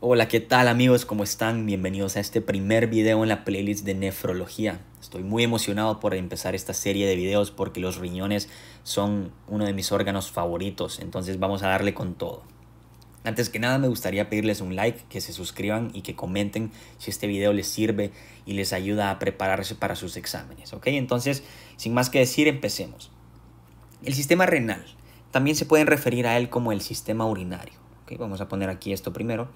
Hola, ¿qué tal amigos? ¿Cómo están? Bienvenidos a este primer video en la playlist de nefrología. Estoy muy emocionado por empezar esta serie de videos porque los riñones son uno de mis órganos favoritos, entonces vamos a darle con todo. Antes que nada me gustaría pedirles un like, que se suscriban y que comenten si este video les sirve y les ayuda a prepararse para sus exámenes, ¿ok? Entonces, sin más que decir, empecemos. El sistema renal. También se pueden referir a él como el sistema urinario. Vamos a poner aquí esto primero.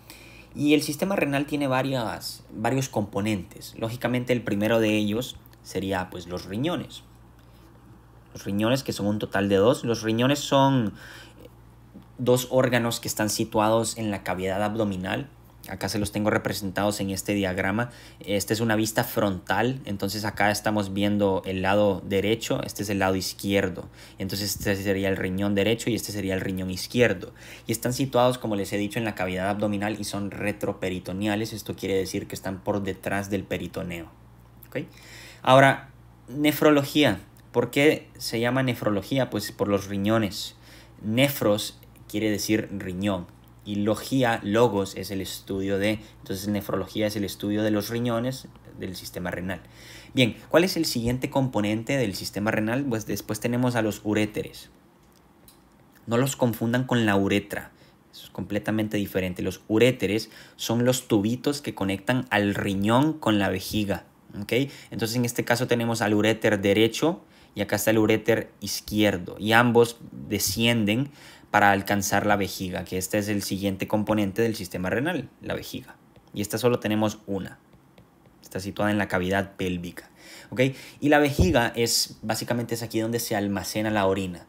Y el sistema renal tiene varias, varios componentes. Lógicamente el primero de ellos sería pues los riñones. Los riñones que son un total de dos. Los riñones son dos órganos que están situados en la cavidad abdominal Acá se los tengo representados en este diagrama. Esta es una vista frontal, entonces acá estamos viendo el lado derecho, este es el lado izquierdo. Entonces este sería el riñón derecho y este sería el riñón izquierdo. Y están situados, como les he dicho, en la cavidad abdominal y son retroperitoneales. Esto quiere decir que están por detrás del peritoneo. Ahora, nefrología. ¿Por qué se llama nefrología? Pues por los riñones. Nefros quiere decir riñón y logía, logos es el estudio de, entonces nefrología es el estudio de los riñones, del sistema renal. Bien, ¿cuál es el siguiente componente del sistema renal? Pues después tenemos a los uréteres. No los confundan con la uretra, eso es completamente diferente. Los uréteres son los tubitos que conectan al riñón con la vejiga. ¿ok? Entonces en este caso tenemos al uréter derecho y acá está el uréter izquierdo y ambos descienden para alcanzar la vejiga, que este es el siguiente componente del sistema renal, la vejiga. Y esta solo tenemos una. Está situada en la cavidad pélvica. ¿ok? Y la vejiga es básicamente es aquí donde se almacena la orina.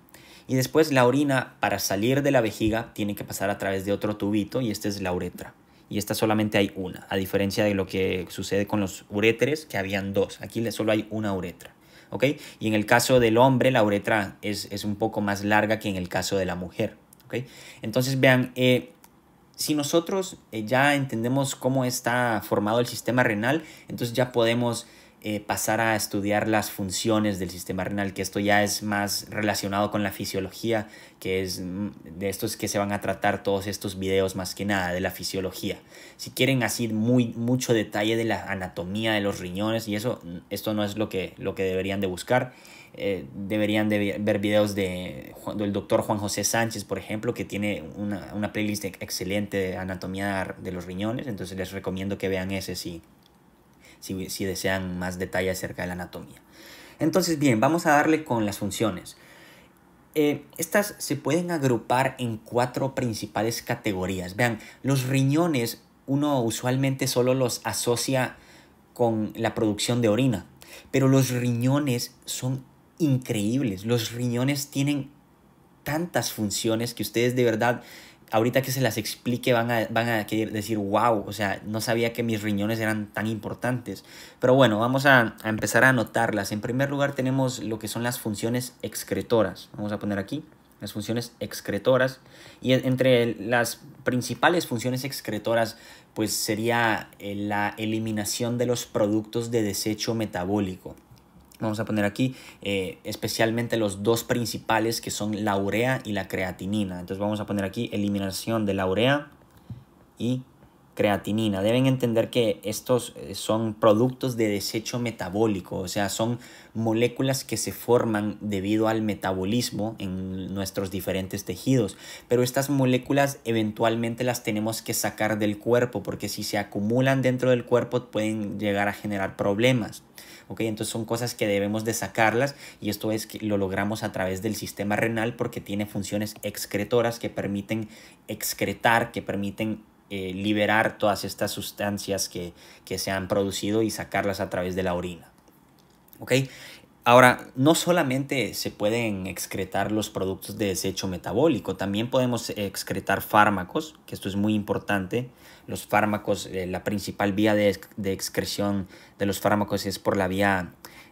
Y después la orina, para salir de la vejiga, tiene que pasar a través de otro tubito y esta es la uretra. Y esta solamente hay una, a diferencia de lo que sucede con los uréteres, que habían dos. Aquí solo hay una uretra. ¿ok? Y en el caso del hombre, la uretra es un poco más larga que en el caso de la mujer. Entonces, vean, eh, si nosotros eh, ya entendemos cómo está formado el sistema renal, entonces ya podemos eh, pasar a estudiar las funciones del sistema renal, que esto ya es más relacionado con la fisiología, que es mm, de es que se van a tratar todos estos videos más que nada, de la fisiología. Si quieren así muy, mucho detalle de la anatomía de los riñones y eso, mm, esto no es lo que, lo que deberían de buscar. Eh, deberían ver videos de, del doctor Juan José Sánchez, por ejemplo, que tiene una, playlist excelente de anatomía de los riñones, entonces les recomiendo que vean ese si, si, desean más detalle acerca de la anatomía. Entonces, bien, vamos a darle con las funciones. Eh, estas se pueden agrupar en cuatro principales categorías. Vean, los riñones uno usualmente solo los asocia con la producción de orina, pero los riñones son increíbles. Los riñones tienen tantas funciones que ustedes de verdad, ahorita que se las explique, van a, van decir, wow, o sea, no sabía que mis riñones eran tan importantes. Pero bueno, vamos a, a empezar a anotarlas. En primer lugar tenemos lo que son las funciones excretoras. Vamos a poner aquí las funciones excretoras y entre las principales funciones excretoras pues sería eh, la eliminación de los productos de desecho metabólico Vamos a poner aquí eh, especialmente los dos principales que son la urea y la creatinina. Entonces vamos a poner aquí eliminación de la urea y creatinina. Deben entender que estos eh, son productos de desecho metabólico, o sea, son moléculas que se forman debido al metabolismo en nuestros diferentes tejidos. Pero estas moléculas eventualmente las tenemos que sacar del cuerpo porque si se acumulan dentro del cuerpo pueden llegar a generar problemas. ¿ok? Entonces son cosas que debemos de sacarlas y esto es que lo logramos a través del sistema renal porque tiene funciones excretoras que permiten excretar, que permiten eh, liberar todas estas sustancias que, se han producido y sacarlas a través de la orina. Ahora, no solamente se pueden excretar los productos de desecho metabólico, también podemos excretar fármacos, que esto es muy importante. Los fármacos, eh, la principal vía de, excreción de los fármacos es por la vía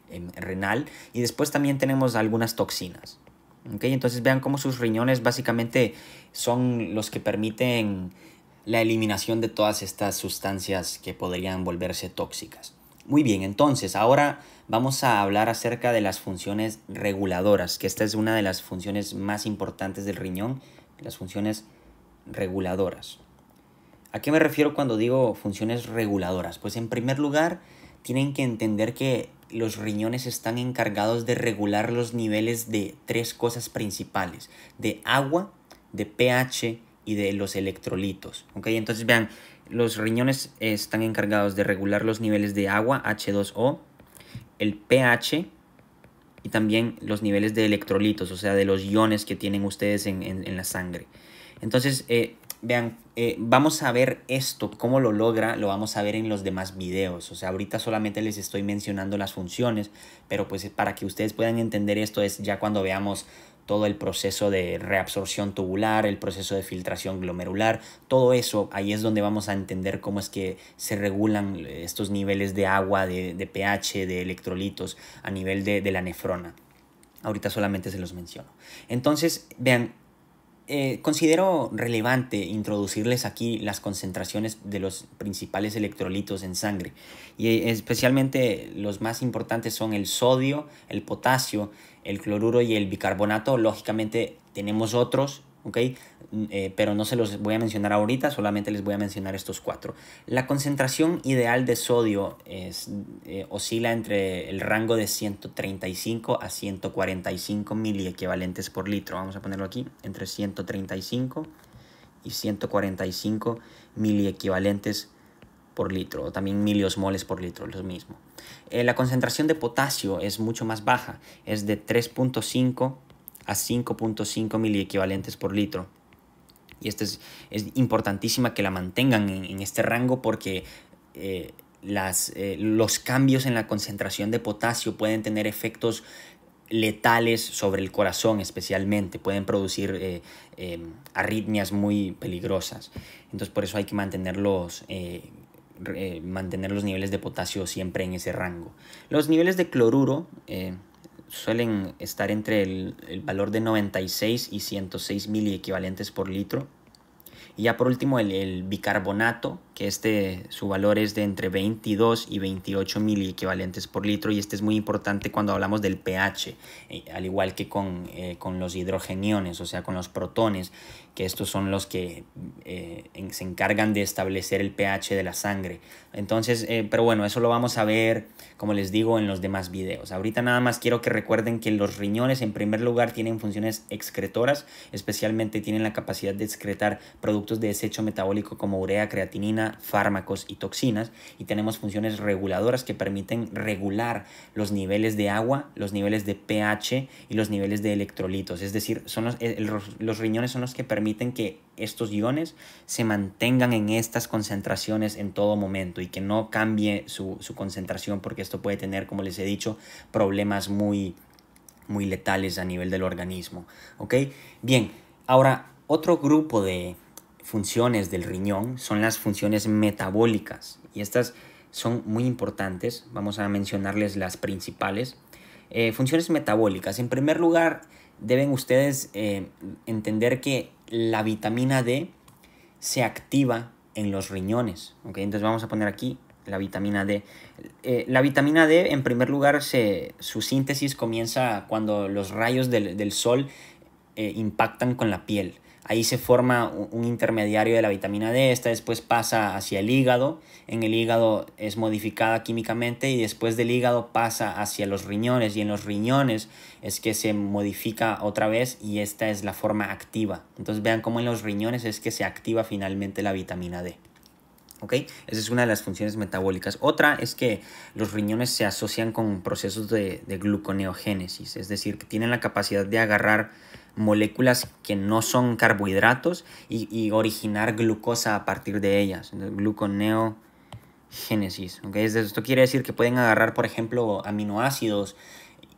em, renal. Y después también tenemos algunas toxinas. ¿okay? Entonces vean cómo sus riñones básicamente son los que permiten la eliminación de todas estas sustancias que podrían volverse tóxicas. Muy bien, entonces ahora vamos a hablar acerca de las funciones reguladoras, que esta es una de las funciones más importantes del riñón, las funciones reguladoras. ¿A qué me refiero cuando digo funciones reguladoras? Pues en primer lugar, tienen que entender que los riñones están encargados de regular los niveles de tres cosas principales, de agua, de pH y de los electrolitos. ¿ok? Entonces vean, los riñones están encargados de regular los niveles de agua, H2O, el pH y también los niveles de electrolitos, o sea, de los iones que tienen ustedes en, la sangre. Entonces, eh, vean, eh, vamos a ver esto, cómo lo logra, lo vamos a ver en los demás videos. O sea, ahorita solamente les estoy mencionando las funciones, pero pues para que ustedes puedan entender esto es ya cuando veamos todo el proceso de reabsorción tubular, el proceso de filtración glomerular, todo eso, ahí es donde vamos a entender cómo es que se regulan eh, estos niveles de agua, de, pH, de electrolitos a nivel de, la nefrona. Ahorita solamente se los menciono. Entonces, vean, eh, considero relevante introducirles aquí las concentraciones de los principales electrolitos en sangre y eh, especialmente los más importantes son el sodio, el potasio, el cloruro y el bicarbonato. Lógicamente tenemos otros, eh, pero no se los voy a mencionar ahorita, solamente les voy a mencionar estos cuatro. La concentración ideal de sodio es, eh, oscila entre el rango de 135 a 145 miliequivalentes por litro. Vamos a ponerlo aquí, entre 135 y 145 miliequivalentes por litro, o también miliosmoles por litro, lo mismo. Eh, la concentración de potasio es mucho más baja, es de 3.5 a 5.5 miliequivalentes por litro. Y esto es, es, importantísima que la mantengan en, este rango porque eh, las, eh, los cambios en la concentración de potasio pueden tener efectos letales sobre el corazón especialmente, pueden producir arritmias muy peligrosas. Entonces por eso hay que mantenerlos eh, mantener los niveles de potasio siempre en ese rango. Los niveles de cloruro eh, suelen estar entre el, valor de 96 y 106 miliequivalentes por litro. Y ya por último el, bicarbonato, que este su valor es de entre 22 y 28 miliequivalentes por litro y este es muy importante cuando hablamos del pH, eh, al igual que con, con los hidrogeniones, o sea, con los protones que estos son los que eh, se encargan de establecer el pH de la sangre. Entonces, eh, pero bueno, eso lo vamos a ver, como les digo, en los demás videos. Ahorita nada más quiero que recuerden que los riñones en primer lugar tienen funciones excretoras, especialmente tienen la capacidad de excretar productos de desecho metabólico como urea, creatinina, fármacos y toxinas. Y tenemos funciones reguladoras que permiten regular los niveles de agua, los niveles de pH y los niveles de electrolitos. Es decir, son los, eh, los riñones son los que permiten que estos iones se mantengan en estas concentraciones en todo momento y que no cambie su, concentración porque esto puede tener, como les he dicho, problemas muy, muy letales a nivel del organismo. ¿Ok? Bien, ahora otro grupo de funciones del riñón son las funciones metabólicas y estas son muy importantes. Vamos a mencionarles las principales. Eh, funciones metabólicas. En primer lugar, deben ustedes eh, entender que la vitamina D se activa en los riñones. Entonces vamos a poner aquí la vitamina D. Eh, la vitamina D, en primer lugar, su síntesis comienza cuando los rayos del, sol eh, impactan con la piel. Ahí se forma un intermediario de la vitamina D, esta después pasa hacia el hígado, en el hígado es modificada químicamente y después del hígado pasa hacia los riñones y en los riñones es que se modifica otra vez y esta es la forma activa. Entonces vean cómo en los riñones es que se activa finalmente la vitamina D. ¿Ok? Esa es una de las funciones metabólicas. Otra es que los riñones se asocian con procesos de, de gluconeogénesis, es decir, que tienen la capacidad de agarrar moléculas que no son carbohidratos y, originar glucosa a partir de ellas. gluconeogénesis. Esto quiere decir que pueden agarrar, por ejemplo, aminoácidos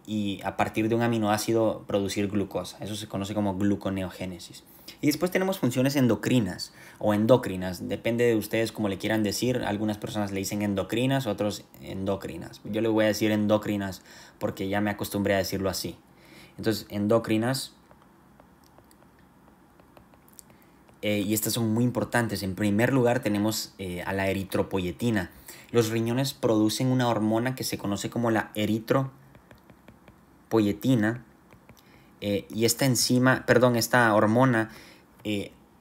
y a partir de un aminoácido producir glucosa. Eso se conoce como gluconeogénesis. Y después tenemos funciones endocrinas o endocrinas, depende de ustedes como le quieran decir. Algunas personas le dicen endocrinas, otros endocrinas. Yo le voy a decir endocrinas porque ya me acostumbré a decirlo así. Entonces, endocrinas Eh, y estas son muy importantes. En primer lugar tenemos eh, a la eritropoyetina. Los riñones producen una hormona que se conoce como la eritropoyetina eh, y esta enzima, perdón, esta hormona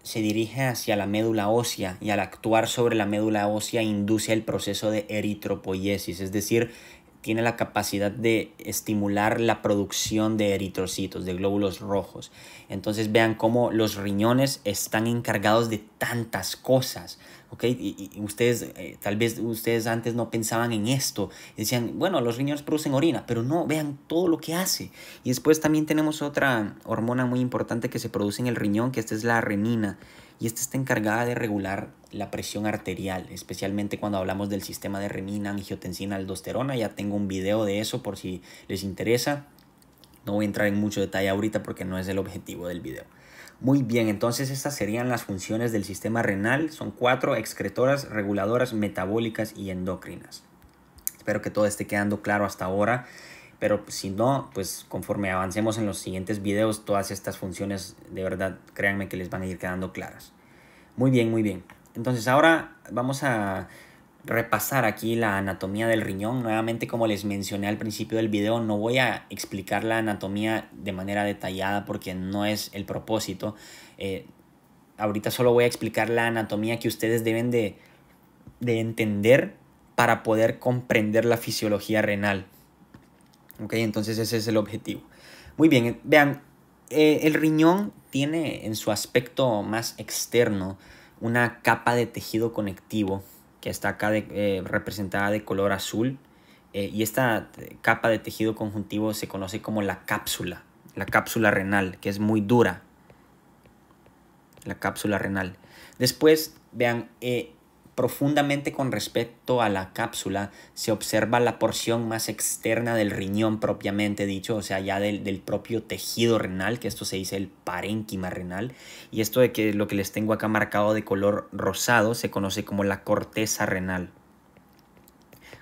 se dirige hacia la médula ósea y al actuar sobre la médula ósea induce el proceso de eritropoiesis, es decir, tiene la capacidad de estimular la producción de eritrocitos, de glóbulos rojos. Entonces vean cómo los riñones están encargados de tantas cosas, ¿ok? Y, ustedes, eh, tal vez ustedes antes no pensaban en esto, decían, bueno, los riñones producen orina, pero no, vean todo lo que hace. Y después también tenemos otra hormona muy importante que se produce en el riñón, que esta es la renina y esta está encargada de regular la presión arterial, especialmente cuando hablamos del sistema de renina, angiotensina, aldosterona. Ya tengo un video de eso por si les interesa. No voy a entrar en mucho detalle ahorita porque no es el objetivo del video. Muy bien, entonces estas serían las funciones del sistema renal. Son cuatro, excretoras, reguladoras, metabólicas y endocrinas. Espero que todo esté quedando claro hasta ahora. Pero pues, si no, pues conforme avancemos en los siguientes videos, todas estas funciones de verdad, créanme que les van a ir quedando claras. Muy bien, muy bien. Entonces ahora vamos a repasar aquí la anatomía del riñón. Nuevamente, como les mencioné al principio del video, no voy a explicar la anatomía de manera detallada porque no es el propósito. Eh, ahorita solo voy a explicar la anatomía que ustedes deben de entender para poder comprender la fisiología renal. ¿ok? Entonces ese es el objetivo. Muy bien, vean, eh, el riñón tiene en su aspecto más externo una capa de tejido conectivo que está acá eh, representada de color azul eh, y esta capa de tejido conjuntivo se conoce como la cápsula, la cápsula renal, que es muy dura, la cápsula renal. Después, vean, Profundamente con respecto a la cápsula se observa la porción más externa del riñón propiamente dicho, o sea, ya del, del, propio tejido renal, que esto se dice el parénquima renal, y esto de que lo que les tengo acá marcado de color rosado se conoce como la corteza renal.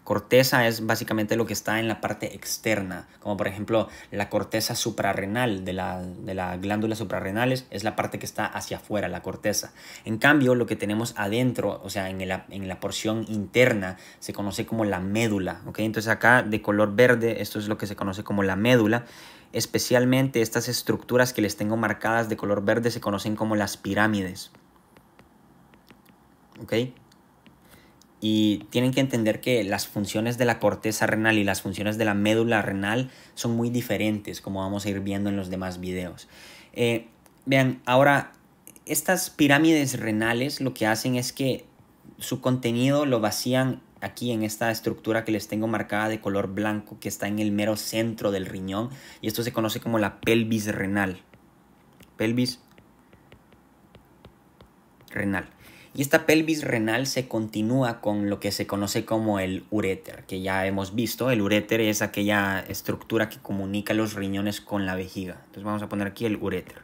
Corteza es básicamente lo que está en la parte externa, como por ejemplo la corteza suprarrenal de, la, las glándulas suprarrenales es la parte que está hacia afuera, la corteza. En cambio, lo que tenemos adentro, o sea, en la, en la porción interna, se conoce como la médula. ¿ok? Entonces acá de color verde, esto es lo que se conoce como la médula especialmente estas estructuras que les tengo marcadas de color verde se conocen como las pirámides. ¿Ok? y tienen que entender que las funciones de la corteza renal y las funciones de la médula renal son muy diferentes, como vamos a ir viendo en los demás videos. Eh, vean, ahora, estas pirámides renales lo que hacen es que su contenido lo vacían aquí en esta estructura que les tengo marcada de color blanco que está en el mero centro del riñón y esto se conoce como la pelvis renal. Pelvis renal. Y esta pelvis renal se continúa con lo que se conoce como el uréter, que ya hemos visto. El uréter es aquella estructura que comunica los riñones con la vejiga. Entonces vamos a poner aquí el uréter.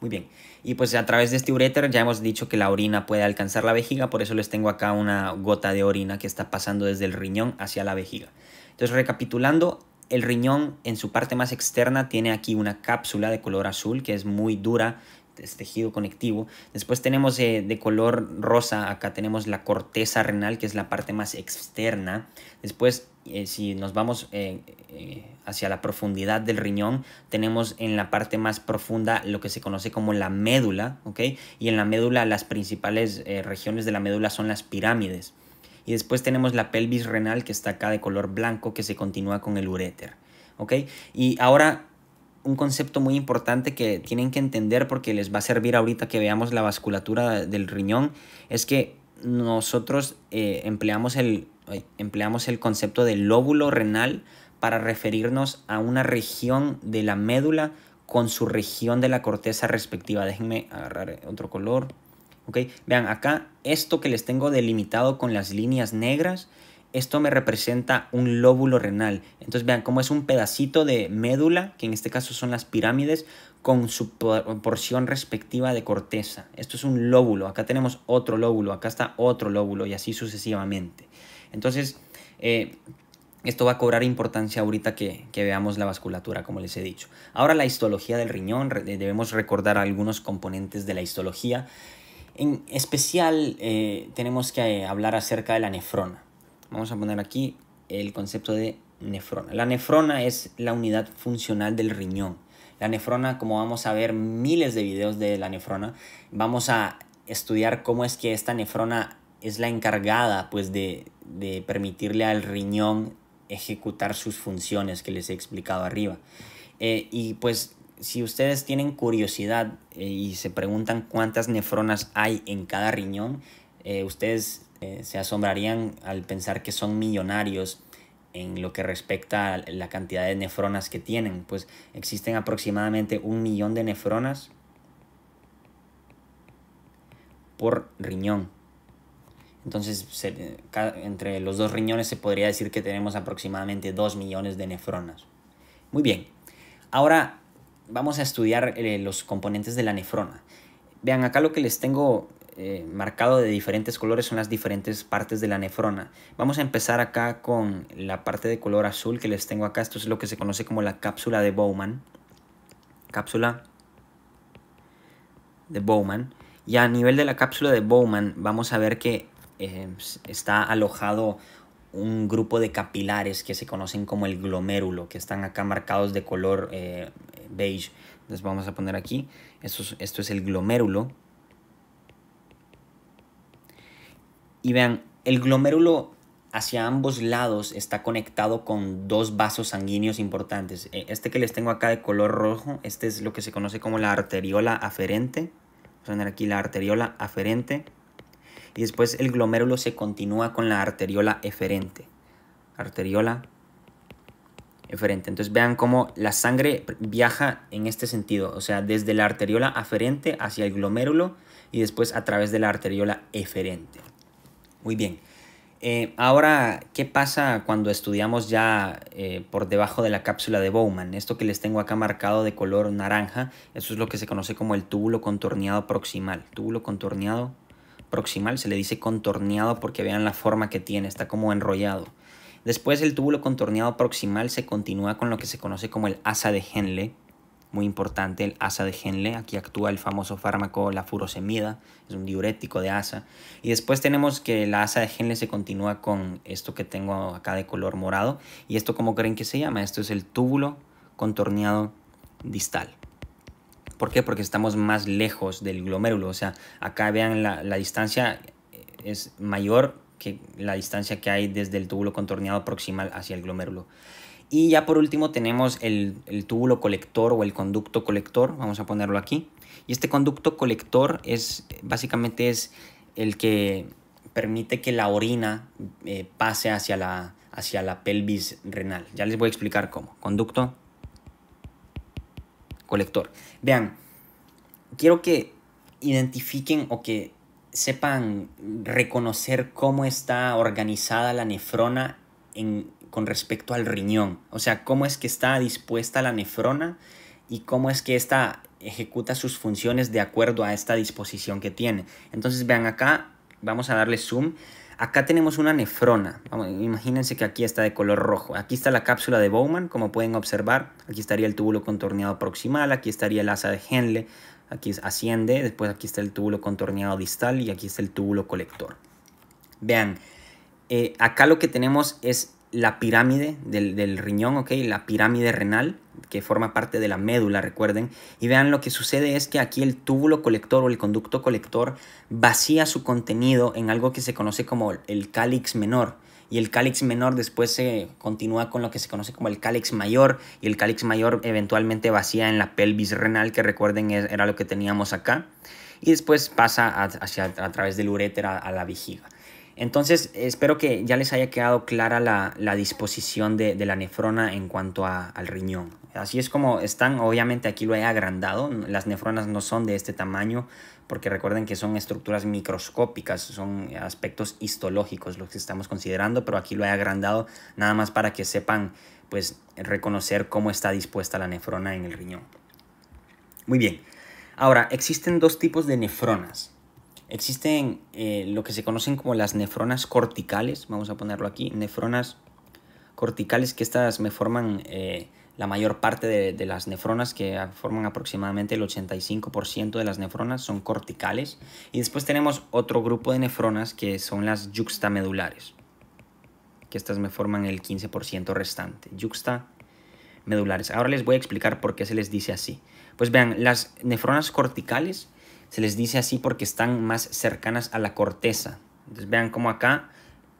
Muy bien. Y pues a través de este uréter ya hemos dicho que la orina puede alcanzar la vejiga, por eso les tengo acá una gota de orina que está pasando desde el riñón hacia la vejiga. Entonces recapitulando, el riñón en su parte más externa tiene aquí una cápsula de color azul que es muy dura, es tejido conectivo. Después tenemos eh, de color rosa, acá tenemos la corteza renal, que es la parte más externa. Después, eh, si nos vamos eh, hacia la profundidad del riñón, tenemos en la parte más profunda lo que se conoce como la médula, Y en la médula las principales regiones de la médula son las pirámides. Y después tenemos la pelvis renal, que está acá de color blanco, que se continúa con el uréter, Y ahora un concepto muy importante que tienen que entender porque les va a servir ahorita que veamos la vasculatura del riñón, es que nosotros eh, empleamos, el, eh, empleamos el concepto de lóbulo renal para referirnos a una región de la médula con su región de la corteza respectiva. Déjenme agarrar otro color. Okay. Vean, acá esto que les tengo delimitado con las líneas negras esto me representa un lóbulo renal. Entonces vean cómo es un pedacito de médula, que en este caso son las pirámides, con su porción respectiva de corteza. Esto es un lóbulo, acá tenemos otro lóbulo, acá está otro lóbulo y así sucesivamente. Entonces, eh, esto va a cobrar importancia ahorita que, veamos la vasculatura, como les he dicho. Ahora la histología del riñón, eh, debemos recordar algunos componentes de la histología. En especial eh, tenemos que hablar acerca de la nefrona. Vamos a poner aquí el concepto de nefrona. La nefrona es la unidad funcional del riñón. La nefrona, como vamos a ver miles de videos de la nefrona, vamos a estudiar cómo es que esta nefrona es la encargada pues de, permitirle al riñón ejecutar sus funciones que les he explicado arriba. Eh, y pues si ustedes tienen curiosidad eh, y se preguntan cuántas nefronas hay en cada riñón, eh, ustedes eh, se asombrarían al pensar que son millonarios en lo que respecta a la cantidad de nefronas que tienen. Pues existen aproximadamente un millón de nefronas por riñón. Entonces, entre los dos riñones se podría decir que tenemos aproximadamente 2 millones de nefronas. Muy bien, ahora vamos a estudiar eh, los componentes de la nefrona. Vean, acá lo que les tengo eh, marcado de diferentes colores son las diferentes partes de la nefrona. Vamos a empezar acá con la parte de color azul que les tengo acá. Esto es lo que se conoce como la cápsula de Bowman. Cápsula de Bowman. Y a nivel de la cápsula de Bowman vamos a ver que eh, está alojado un grupo de capilares que se conocen como el glomérulo, que están acá marcados de color eh, beige. Les vamos a poner aquí, esto es el glomérulo Y vean, el glomérulo hacia ambos lados está conectado con dos vasos sanguíneos importantes. E, este que les tengo acá de color rojo, este es lo que se conoce como la arteriola aferente. Vamos a aquí la arteriola aferente. Y después el glomérulo se continúa con la arteriola eferente. Arteriola eferente. Entonces vean cómo la sangre viaja en este sentido, o sea, desde la arteriola aferente hacia el glomérulo y después a través de la arteriola eferente. Muy bien. Eh, ahora, ¿qué pasa cuando estudiamos ya eh, por debajo de la cápsula de Bowman? Esto que les tengo acá marcado de color naranja, eso es lo que se conoce como el túbulo contorneado proximal. Túbulo contorneado proximal se le dice contorneado porque vean la forma que tiene, está como enrollado. Después el túbulo contorneado proximal se continúa con lo que se conoce como el asa de Henle, muy importante, el asa de Henle. Aquí actúa el famoso fármaco la furosemida, es un diurético de asa. Y después tenemos que la asa de Henle se continúa con esto que tengo acá de color morado. ¿Y esto cómo creen que se llama? Esto es el túbulo contorneado distal. ¿Por qué? Porque estamos más lejos del glomérulo. O sea, acá vean la, la distancia eh, es mayor que la distancia que hay desde el túbulo contorneado proximal hacia el glomérulo. Y ya por último tenemos el, túbulo colector o el conducto colector, vamos a ponerlo aquí. Y este conducto colector es básicamente es el que permite que la orina eh, pase hacia la, hacia la pelvis renal. Ya les voy a explicar cómo. Conducto colector. Vean, quiero que identifiquen o que sepan reconocer cómo está organizada la nefrona en con respecto al riñón, o sea, cómo es que está dispuesta la nefrona y cómo es que ésta ejecuta sus funciones de acuerdo a esta disposición que tiene. Entonces vean acá, vamos a darle zoom. Acá tenemos una nefrona, imagínense que aquí está de color rojo, aquí está la cápsula de Bowman, como pueden observar, aquí estaría el túbulo contorneado proximal, aquí estaría el asa de Henle, aquí asciende, después aquí está el túbulo contorneado distal y aquí está el túbulo colector. Vean, eh, acá lo que tenemos es la pirámide del, riñón, ¿ok? La pirámide renal que forma parte de la médula, recuerden. Y vean lo que sucede es que aquí el túbulo colector o el conducto colector vacía su contenido en algo que se conoce como el cálix menor. Y el cálix menor después se continúa con lo que se conoce como el cálix mayor. Y el cálix mayor eventualmente vacía en la pelvis renal, que recuerden era lo que teníamos acá. Y después pasa a, hacia, a través del uréter a, a la vejiga. Entonces, espero que ya les haya quedado clara la, disposición de, la nefrona en cuanto al riñón. Así es como están, obviamente aquí lo he agrandado, las nefronas no son de este tamaño, porque recuerden que son estructuras microscópicas, son aspectos histológicos los que estamos considerando, pero aquí lo he agrandado nada más para que sepan pues reconocer cómo está dispuesta la nefrona en el riñón. Muy bien, ahora existen dos tipos de nefronas. Existen eh, lo que se conocen como las nefronas corticales, vamos a ponerlo aquí, nefronas corticales que estas me forman eh, la mayor parte de, de, las nefronas, que forman aproximadamente el 85% de las nefronas, son corticales. Y después tenemos otro grupo de nefronas que son las yuxtamedulares, que estas me forman el 15% restante. Yuxtamedulares. Ahora les voy a explicar por qué se les dice así. Pues vean, las nefronas corticales se les dice así porque están más cercanas a la corteza. Entonces vean cómo acá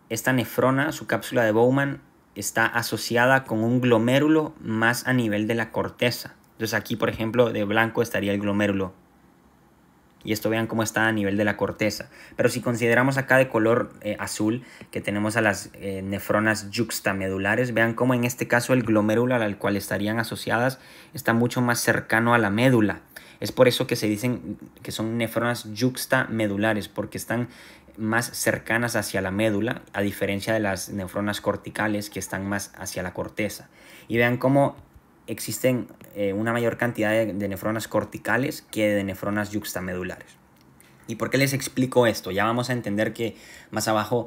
esta nefrona, su cápsula de Bowman, está asociada con un glomérulo más a nivel de la corteza. Entonces aquí, por ejemplo, de blanco estaría el glomérulo. Y esto vean cómo está a nivel de la corteza. Pero si consideramos acá de color eh, azul que tenemos a las eh, nefronas juxtamedulares, vean cómo en este caso el glomérulo al cual estarían asociadas está mucho más cercano a la médula. Es por eso que se dicen que son nefronas yuxtamedulares, porque están más cercanas hacia la médula, a diferencia de las nefronas corticales que están más hacia la corteza. Y vean cómo existen eh, una mayor cantidad de, nefronas corticales que de nefronas yuxtamedulares. ¿Y por qué les explico esto? Ya vamos a entender que más abajo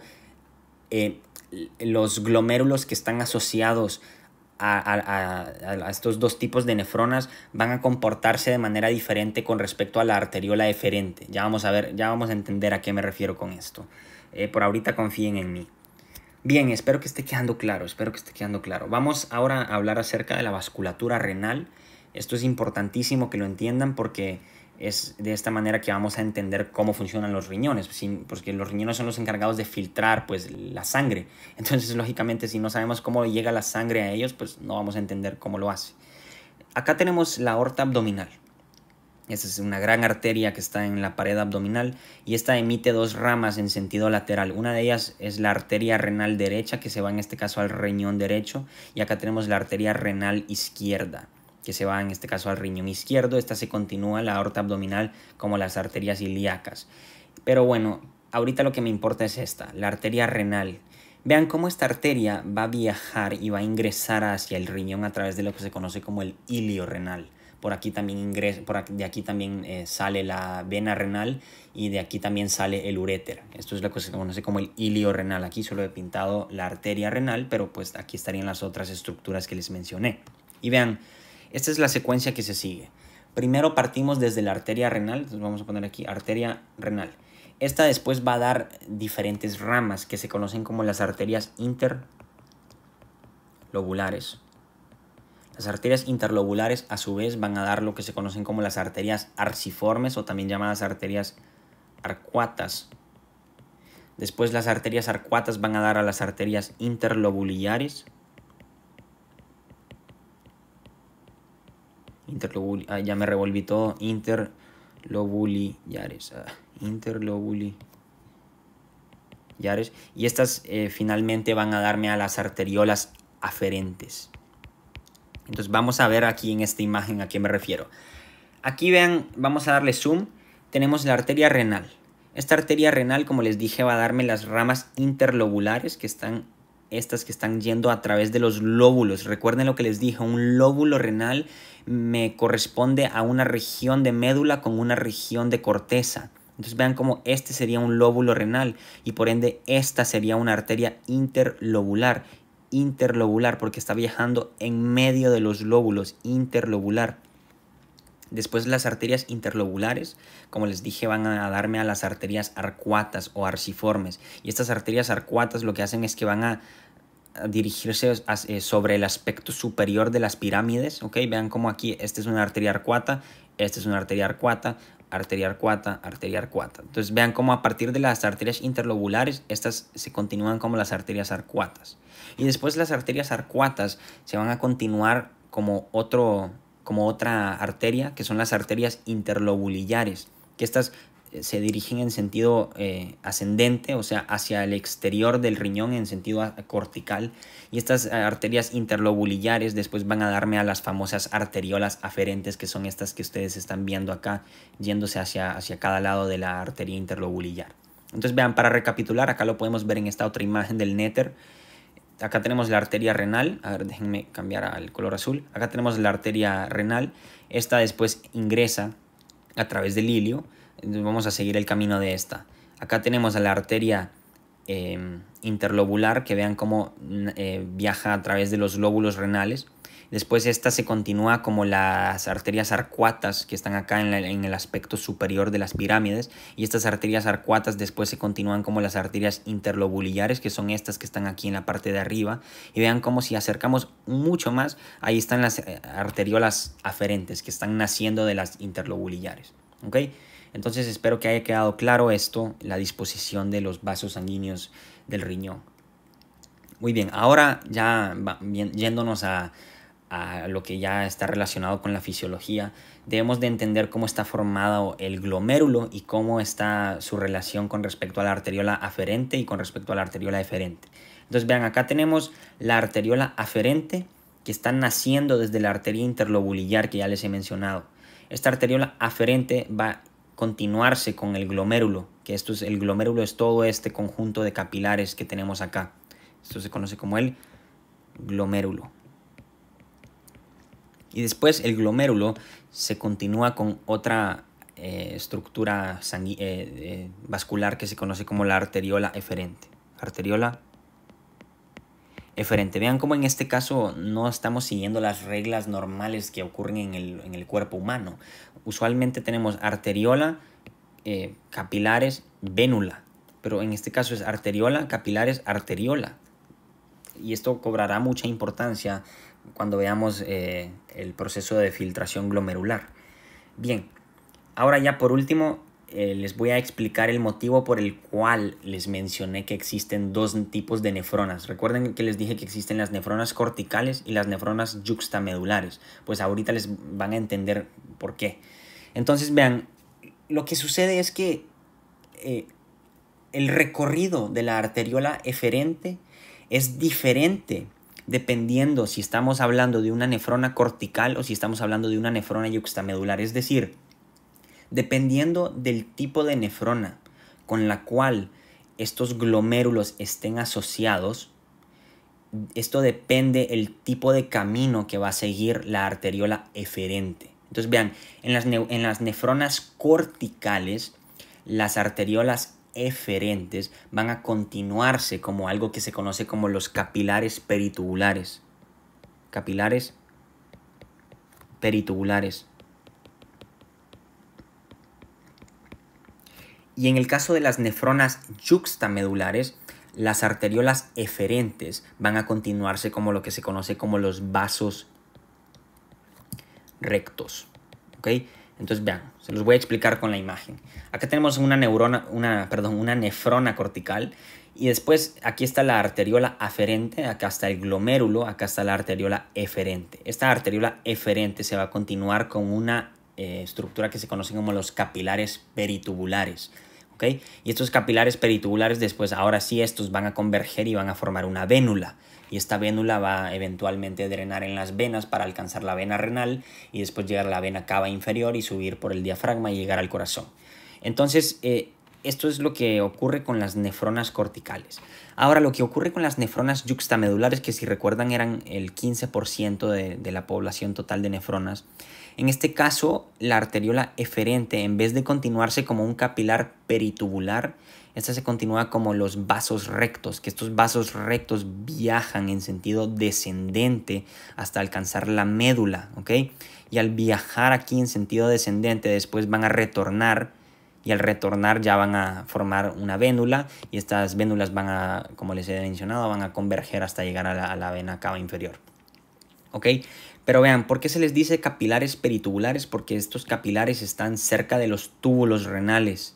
eh, los glomérulos que están asociados a, estos dos tipos de nefronas van a comportarse de manera diferente con respecto a la arteriola eferente. Ya vamos a ver, ya vamos a entender a qué me refiero con esto. Eh, por ahorita confíen en mí. Bien, espero que esté quedando claro, espero que esté quedando claro. Vamos ahora a hablar acerca de la vasculatura renal. Esto es importantísimo que lo entiendan porque es de esta manera que vamos a entender cómo funcionan los riñones, porque los riñones son los encargados de filtrar pues, la sangre. Entonces, lógicamente, si no sabemos cómo llega la sangre a ellos, pues no vamos a entender cómo lo hace. Acá tenemos la aorta abdominal. Esta es una gran arteria que está en la pared abdominal y esta emite dos ramas en sentido lateral. Una de ellas es la arteria renal derecha que se va en este caso al riñón derecho y acá tenemos la arteria renal izquierda que se va en este caso al riñón izquierdo. Esta se continúa la aorta abdominal como las arterias ilíacas. Pero bueno, ahorita lo que me importa es esta, la arteria renal. Vean cómo esta arteria va a viajar y va a ingresar hacia el riñón a través de lo que se conoce como el ilio renal. Por aquí también por de aquí también eh, sale la vena renal y de aquí también sale el uréter. Esto es lo que se conoce como el ilio renal. Aquí solo he pintado la arteria renal, pero pues aquí estarían las otras estructuras que les mencioné. Y vean, esta es la secuencia que se sigue. Primero partimos desde la arteria renal, entonces vamos a poner aquí arteria renal. Esta después va a dar diferentes ramas que se conocen como las arterias interlobulares. Las arterias interlobulares a su vez van a dar lo que se conocen como las arterias arciformes o también llamadas arterias arcuatas. Después las arterias arcuatas van a dar a las arterias interlobulares. ah, ya me revolví todo. yares, Ah, yares, Y estas eh, finalmente van a darme a las arteriolas aferentes. Entonces vamos a ver aquí en esta imagen a qué me refiero. Aquí vean, vamos a darle zoom. Tenemos la arteria renal. Esta arteria renal, como les dije, va a darme las ramas interlobulares que están estas que están yendo a través de los lóbulos. Recuerden lo que les dije, un lóbulo renal me corresponde a una región de médula con una región de corteza. Entonces vean cómo este sería un lóbulo renal y por ende esta sería una arteria interlobular, interlobular porque está viajando en medio de los lóbulos, interlobular. Después las arterias interlobulares, como les dije, van a darme a las arterias arcuatas o arciformes. Y estas arterias arcuatas lo que hacen es que van a dirigirse eh, sobre el aspecto superior de las pirámides, Vean cómo aquí, esta es una arteria arcuata, esta es una arteria arcuata, arteria arcuata, arteria arcuata. Entonces vean cómo a partir de las arterias interlobulares, estas se continúan como las arterias arcuatas. Y después las arterias arcuatas se van a continuar como otro, como otra arteria, que son las arterias interlobulillares, que estas eh, se dirigen en sentido eh, ascendente, o sea, hacia el exterior del riñón en sentido ah, cortical. Y estas eh, arterias interlobulillares después van a darme a las famosas arteriolas aferentes, que son estas que ustedes están viendo acá, yéndose hacia, hacia cada lado de la arteria interlobulillar. Entonces vean, para recapitular, acá lo podemos ver en esta otra imagen del néter acá tenemos la arteria renal, a ver, déjenme cambiar al color azul, acá tenemos la arteria renal, esta después ingresa a través del ilio, vamos a seguir el camino de esta. Acá tenemos a la arteria eh, interlobular, que vean cómo eh, viaja a través de los lóbulos renales, Después esta se continúa como las arterias arcuatas que están acá en, el aspecto superior de las pirámides. Y estas arterias arcuatas después se continúan como las arterias interlobulillares que son estas que están aquí en la parte de arriba. Y vean como si acercamos mucho más, ahí están las eh, arteriolas aferentes que están naciendo de las interlobulillares. ¿ok? Entonces espero que haya quedado claro esto, la disposición de los vasos sanguíneos del riñón. Muy bien, ahora ya yéndonos a a lo que ya está relacionado con la fisiología, debemos de entender cómo está formado el glomérulo y cómo está su relación con respecto a la arteriola aferente y con respecto a la arteriola eferente Entonces vean, acá tenemos la arteriola aferente que está naciendo desde la arteria interlobulillar que ya les he mencionado. Esta arteriola aferente va a continuarse con el glomérulo, que esto es, el glomérulo es todo este conjunto de capilares que tenemos acá. Esto se conoce como el glomérulo. Y después el glomérulo se continúa con otra eh, estructura eh, eh, vascular que se conoce como la arteriola eferente. Arteriola eferente. Vean cómo en este caso no estamos siguiendo las reglas normales que ocurren en el, en el cuerpo humano. Usualmente tenemos arteriola, capilares, vénula. Pero en este caso es arteriola, capilares, arteriola. Y esto cobrará mucha importancia cuando veamos eh, el proceso de filtración glomerular. Bien, ahora ya por último eh, les voy a explicar el motivo por el cual les mencioné que existen dos tipos de nefronas. Recuerden que les dije que existen las nefronas corticales y las nefronas juxtamedulares. Pues ahorita les van a entender por qué. Entonces vean, lo que sucede es que eh, el recorrido de la arteriola eferente es diferente dependiendo si estamos hablando de una nefrona cortical o si estamos hablando de una nefrona yuxtamedular. Es decir, dependiendo del tipo de nefrona con la cual estos glomérulos estén asociados, esto depende el tipo de camino que va a seguir la arteriola eferente. Entonces vean, en las, en las nefronas corticales, las arteriolas eferentes van a continuarse como algo que se conoce como los capilares peritubulares. Capilares peritubulares. Y en el caso de las nefronas juxtamedulares, las arteriolas eferentes van a continuarse como lo que se conoce como los vasos rectos. ¿okay? Entonces vean, se los voy a explicar con la imagen. Acá tenemos una neurona, una, nefrona cortical y después aquí está la arteriola aferente, acá está el glomérulo, acá está la arteriola eferente. Esta arteriola eferente se va a continuar con una eh, estructura que se conoce como los capilares peritubulares. Y estos capilares peritubulares después, ahora sí, estos van a converger y van a formar una vénula y esta vénula va eventualmente a drenar en las venas para alcanzar la vena renal y después llegar a la vena cava inferior y subir por el diafragma y llegar al corazón. Entonces, eh, esto es lo que ocurre con las nefronas corticales. Ahora, lo que ocurre con las nefronas yuxtamedulares, que si recuerdan eran el 15% de, de la población total de nefronas, en este caso, la arteriola eferente, en vez de continuarse como un capilar peritubular, esta se continúa como los vasos rectos, que estos vasos rectos viajan en sentido descendente hasta alcanzar la médula, ¿ok? Y al viajar aquí en sentido descendente, después van a retornar y al retornar ya van a formar una vénula y estas vénulas van a, como les he mencionado, van a converger hasta llegar a la, vena cava inferior. ¿Ok? Pero vean, ¿por qué se les dice capilares peritubulares? Porque estos capilares están cerca de los túbulos renales.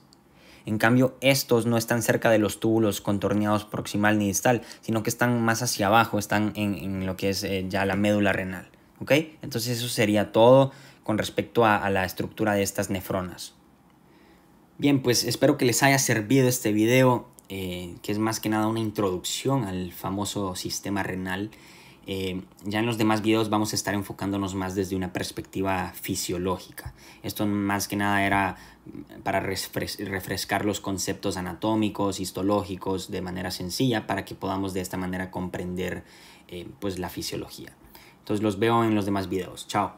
En cambio, estos no están cerca de los túbulos contorneados proximal ni distal, sino que están más hacia abajo, están en, lo que es eh, ya la médula renal. ¿Ok? Entonces eso sería todo con respecto a, la estructura de estas nefronas. Bien, pues espero que les haya servido este video, eh, que es más que nada una introducción al famoso sistema renal. Eh, ya en los demás videos vamos a estar enfocándonos más desde una perspectiva fisiológica. Esto más que nada era para refrescar los conceptos anatómicos, histológicos de manera sencilla para que podamos de esta manera comprender eh, pues la fisiología. Entonces los veo en los demás videos. Chao.